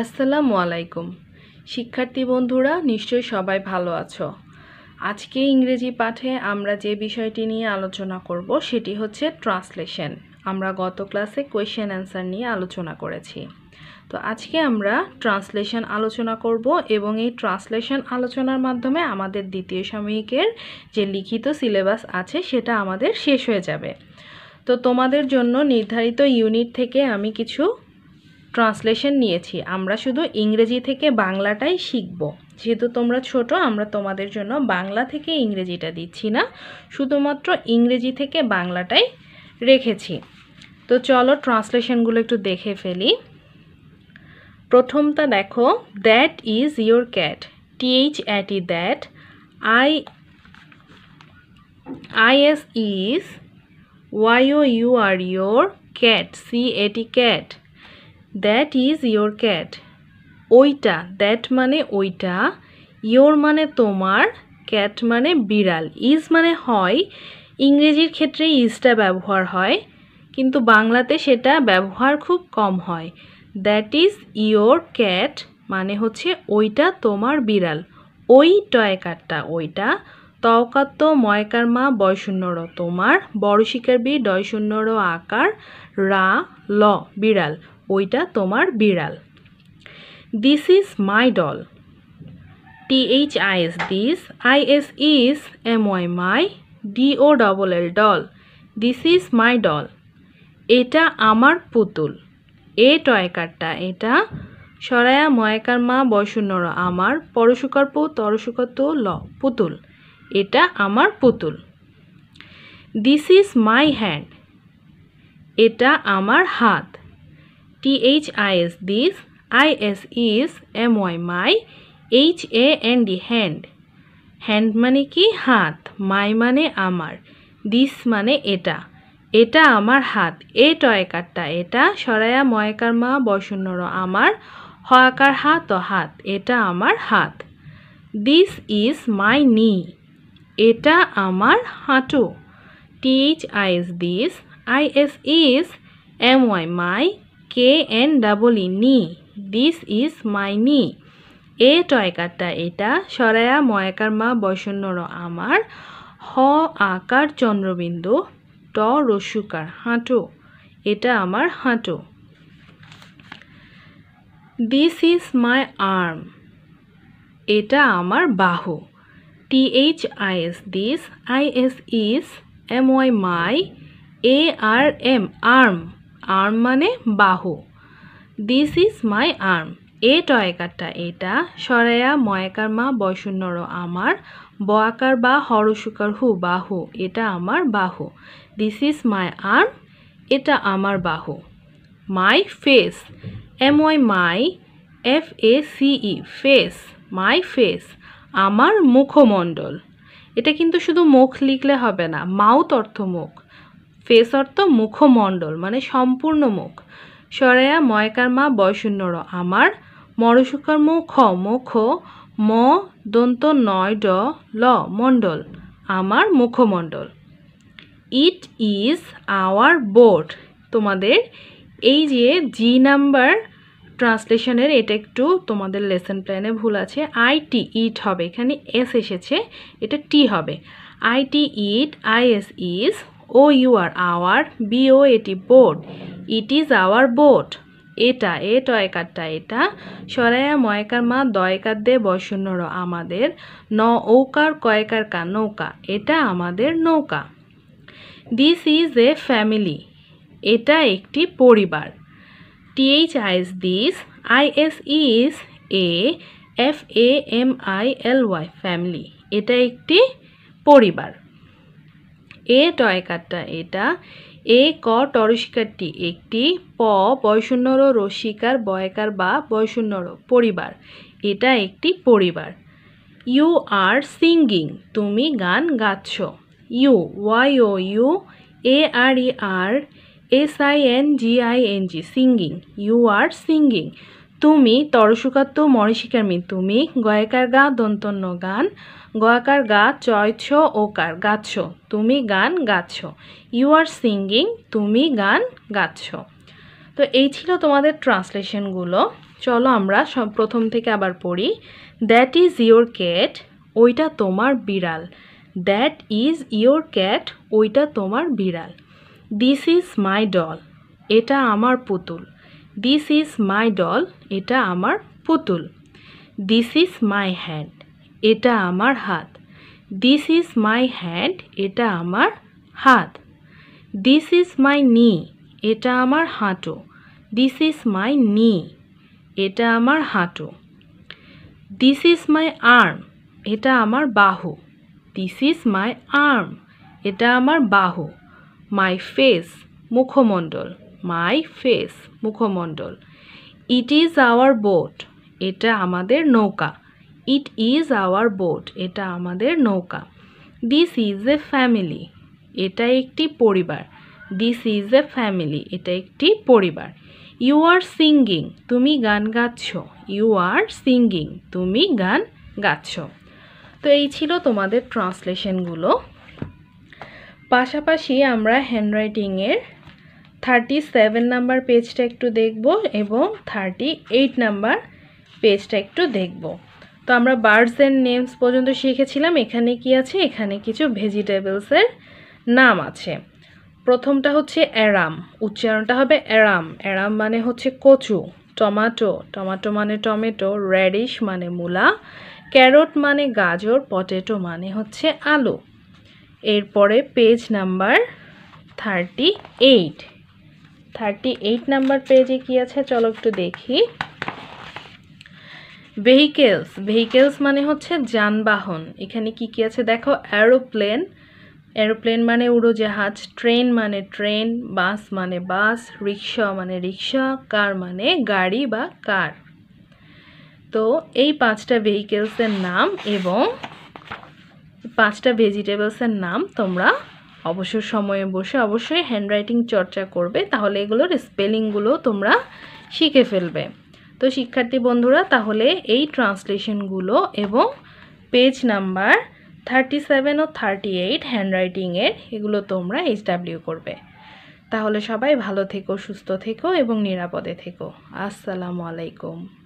আসসালামু আলাইকুম শিক্ষার্থী বন্ধুরা নিশ্চয়ই সবাই ভালো আছো আজকে ইংরেজি পাঠে আমরা যে বিষয়টি নিয়ে আলোচনা করব সেটি হচ্ছে ট্রান্সলেশন আমরা গত ক্লাসে কোয়েশ্চেন অ্যান্সার নিয়ে আলোচনা করেছি তো আজকে আমরা ট্রান্সলেশন আলোচনা করব এবং এই ট্রান্সলেশন আলোচনার মাধ্যমে আমাদের দ্বিতীয় সাময়িকের যে লিখিত সিলেবাস আছে সেটা আমাদের শেষ হয়ে যাবে তো তোমাদের জন্য নির্ধারিত ইউনিট থেকে আমি কিছু ট্রান্সলেশন নিয়েছি আমরা শুধু ইংরেজি থেকে বাংলাটাই শিখব যেহেতু তোমরা ছোট আমরা তোমাদের জন্য বাংলা থেকে ইংরেজিটা দিচ্ছি না শুধুমাত্র ইংরেজি থেকে বাংলাটাই রেখেছি তো চলো ট্রান্সলেশনগুলো একটু দেখে ফেলি প্রথমটা দেখো that is your cat TH AT E that I IS is YO U R your cat C AT cat that is your cat ওইটা দ্যাট মানে ওইটা ইয়োর মানে তোমার ক্যাট মানে বিড়াল ইজ মানে হয় ইংরেজির ক্ষেত্রে ইজটা ব্যবহার হয় কিন্তু বাংলাতে সেটা ব্যবহার খুব কম হয় দ্যাট ইজ ইয়োর ক্যাট মানে হচ্ছে ওইটা তোমার বিড়াল ওই টয়কারটা ওইটা তওকাত্ত ময়কার মা বয়শূন্যর তোমার বড় শিকার বি ডয়শূন্যর আকার রা ল বিড়াল ওইটা তোমার বিড়াল this is my doll T H I S this I S is M Y my D O double L doll this is my doll এটা আমার পুতুল এ টয়কারটা এটা সরায়া ময়াকার মা বয়সুন্নর আমার পরশুকর্প পো তরশুকত ল পুতুল এটা আমার পুতুল দিস ইজ মাই হ্যান্ড এটা আমার হাত S this S is M Y my H A N D hand hand মানে কি হাত মাই মানে আমার দিস মানে এটা এটা আমার হাত এ টয়কারটা এটা সরায়া ময়কার মা বসন্নর আমার হয়াকার হাত ও হাত এটা আমার হাত দিস ইজ মাই নি এটা আমার হাঁটু TH S this I S is M Y my K N double E knee this is মাই নি এ টয়কারটা এটা সরায়া ময়াকার মা বৈষণ্যর আমার হ আকার চন্দ্রবিন্দু ট রসুকার হাঁটো এটা আমার হাঁটো দিস ইজ মাই আর্ম এটা আমার বাহু T H I S this I S is M Y my A R M arm arm মানে বাহু দিস ইজ মাই আর্ম এ টয়কারটা এটা সরায়া ময়াকার মা বয়শূন্যর আমার ব আকার বা হরসুকার হু বাহু এটা আমার বাহু দিস ইজ মাই আর্ম এটা আমার বাহু my face M Y my F A CE face my face আমার মুখমণ্ডল এটা কিন্তু শুধু মুখ লিখলে হবে না মাউথ অর্থ মুখ ফেস অর্থ মুখমণ্ডল মানে সম্পূর্ণ মুখ সরেয়া ময়কার মা র আমার মরসুকার মুখ মুখ ম দন্ত নয় ড ল মণ্ডল আমার মুখমণ্ডল ইট ইজ আওয়ার বোর্ড তোমাদের এই যে জি নাম্বার ট্রান্সলেশনের এটা একটু তোমাদের লেসন প্ল্যানে ভুল আছে আইটি ইট হবে এখানে এস এসেছে এটা টি হবে IT it I S is O U R our B O AT boat it is our boat এটা এ টয়কারটা এটা সরায়া ময়কার মা দয়কার দে বসন্নর আমাদের ন ওকার কয়কার কা নৌকা এটা আমাদের নৌকা দিস ইজ এ ফ্যামিলি এটা একটি পরিবার TH IS this I S is A F A M I L Y family এটা একটি পরিবার এ টয়কারটা এটা এ ক টরসিকারটি একটি প বয়শূন্যর রসিকার বয়কার বা বয়শূন্যর পরিবার এটা একটি পরিবার ইউ আর সিঙ্গিং তুমি গান গাচ্ছ you Y O U A R E are S I N G I N G singing you are singing তুমি তরসুকাত্তু মরিষিকার মি তুমি গয়কার গা দন্তন্য গান গয়াকার গা চয়ছ ওকার গাছ তুমি গান গাছ ইউ আর সিঙ্গিং তুমি গান গাছ তো এই ছিল তোমাদের ট্রান্সলেশনগুলো চলো আমরা সব প্রথম থেকে আবার পড়ি দ্যাট ইজ ইয়োর ক্যাট ওইটা তোমার বিড়াল দ্যাট ইজ ইয়োর ক্যাট ওইটা তোমার বিড়াল দিস ইজ মাই ডল এটা আমার পুতুল দিস ইজ মাই ডল এটা আমার পুতুল দিস ইজ মাই হ্যান্ড এটা আমার হাত দিস ইজ মাই হ্যান্ড এটা আমার হাত দিস ইজ মাই নি এটা আমার হাঁটু দিস ইজ মাই নি এটা আমার হাঁটু দিস ইজ মাই আর্ম এটা আমার বাহু দিস ইজ মাই আর্ম এটা আমার বাহু মাই ফেস মুখমণ্ডল মাই ফেস মুখমণ্ডল ইট ইজ আওয়ার বোট এটা আমাদের নৌকা ইট ইজ আওয়ার বোট এটা আমাদের নৌকা দিস ইজ এ ফ্যামিলি এটা একটি পরিবার দিস ইজ এ ফ্যামিলি এটা একটি পরিবার ইউ আর সিঙ্গিং তুমি গান গাচ্ছ ইউ আর সিঙ্গিং তুমি গান গাচ্ছ তো এই ছিল তোমাদের ট্রান্সলেশনগুলো পাশাপাশি আমরা হ্যান্ডরাইটিংয়ের থার্টি সেভেন নাম্বার পেজটা একটু দেখব এবং থার্টি এইট নাম্বার পেজটা একটু দেখব তো আমরা বার্ডস অ্যান্ড নেমস পর্যন্ত শিখেছিলাম এখানে কি আছে এখানে কিছু ভেজিটেবলসের নাম আছে প্রথমটা হচ্ছে অ্যারাম উচ্চারণটা হবে অ্যারাম অ্যারাম মানে হচ্ছে কচু টমাটো টমাটো মানে টমেটো রেডিশ মানে মূলা ক্যারট মানে গাজর পটেটো মানে হচ্ছে আলু এরপরে page number thirty eight thirty eight number পেজে কী আছে চলো একটু দেখি ভেহিকেলস ভেহিকেলস মানে হচ্ছে যানবাহন এখানে কি কি আছে দেখো অ্যারোপ্লেন অ্যারোপ্লেন মানে উড়োজাহাজ ট্রেন মানে ট্রেন বাস মানে বাস রিক্সা মানে রিক্সা কার মানে গাড়ি বা কার তো এই পাঁচটা ভেহিকেলসের নাম এবং পাঁচটা ভেজিটেবলসের নাম তোমরা অবসর সময়ে বসে অবশ্যই হ্যান্ডরাইটিং চর্চা করবে তাহলে এগুলোর স্পেলিংগুলো তোমরা শিখে ফেলবে তো শিক্ষার্থী বন্ধুরা তাহলে এই ট্রান্সলেশনগুলো এবং পেজ নাম্বার থার্টি সেভেন ও থার্টি এইট হ্যান্ডরাইটিংয়ের এগুলো তোমরা এইচডাব্লিউ করবে তাহলে সবাই ভালো থেকো সুস্থ থেকো এবং নিরাপদে থেকো আসসালামু আলাইকুম